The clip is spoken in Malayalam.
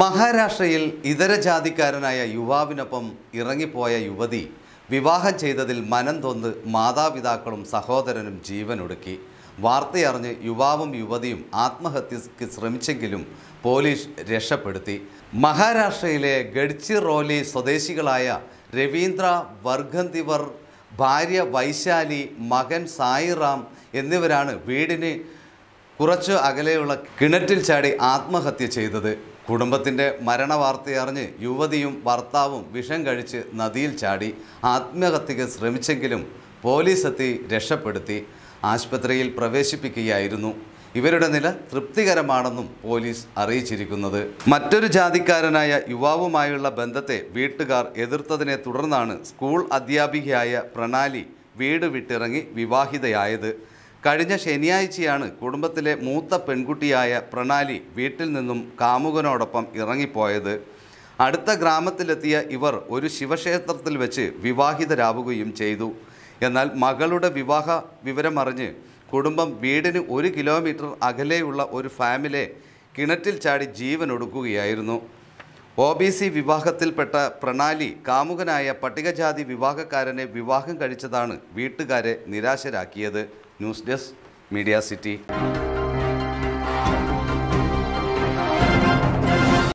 മഹാരാഷ്ട്രയിൽ ഇതര ജാതിക്കാരനായ യുവാവിനൊപ്പം ഇറങ്ങിപ്പോയ യുവതി വിവാഹം ചെയ്തതിൽ മനം തൊന്ന് മാതാപിതാക്കളും സഹോദരനും ജീവനൊടുക്കി വാർത്തയറിഞ്ഞ് യുവാവും യുവതിയും ആത്മഹത്യക്ക് ശ്രമിച്ചെങ്കിലും പോലീസ് രക്ഷപ്പെടുത്തി മഹാരാഷ്ട്രയിലെ ഗഡ്ചിറോലി സ്വദേശികളായ രവീന്ദ്ര വർഗന്തിവർ ഭാര്യ വൈശാലി മകൻ സായിറാം എന്നിവരാണ് വീടിന് കുറച്ച് അകലെയുള്ള കിണറ്റിൽ ചാടി ആത്മഹത്യ ചെയ്തത് കുടുംബത്തിൻ്റെ മരണവാർത്തയറിഞ്ഞ് യുവതിയും ഭർത്താവും വിഷം കഴിച്ച് നദിയിൽ ചാടി ആത്മഹത്യക്ക് ശ്രമിച്ചെങ്കിലും പോലീസ് എത്തി രക്ഷപ്പെടുത്തി ആശുപത്രിയിൽ പ്രവേശിപ്പിക്കുകയായിരുന്നു ഇവരുടെ നില തൃപ്തികരമാണെന്നും പോലീസ് അറിയിച്ചിരിക്കുന്നത് മറ്റൊരു ജാതിക്കാരനായ യുവാവുമായുള്ള ബന്ധത്തെ വീട്ടുകാർ എതിർത്തതിനെ തുടർന്നാണ് സ്കൂൾ അധ്യാപികയായ പ്രണാലി വീട് വിട്ടിറങ്ങി വിവാഹിതയായത് കഴിഞ്ഞ ശനിയാഴ്ചയാണ് കുടുംബത്തിലെ മൂത്ത പെൺകുട്ടിയായ പ്രണാലി വീട്ടിൽ നിന്നും കാമുകനോടൊപ്പം ഇറങ്ങിപ്പോയത് അടുത്ത ഗ്രാമത്തിലെത്തിയ ഇവർ ഒരു ശിവക്ഷേത്രത്തിൽ വെച്ച് വിവാഹിതരാവുകയും ചെയ്തു എന്നാൽ മകളുടെ വിവാഹ വിവരമറിഞ്ഞ് കുടുംബം വീടിന് ഒരു കിലോമീറ്റർ അകലെയുള്ള ഒരു ഫാമിലെ കിണറ്റിൽ ചാടി ഒടുക്കുകയായിരുന്നു ഒ ബി സി വിവാഹത്തിൽപ്പെട്ട പ്രണാലി കാമുകനായ പട്ടികജാതി വിവാഹക്കാരനെ വിവാഹം കഴിച്ചതാണ് വീട്ടുകാരെ നിരാശരാക്കിയത് ന്യൂസ് ഡെസ്ക് മീഡിയ സിറ്റി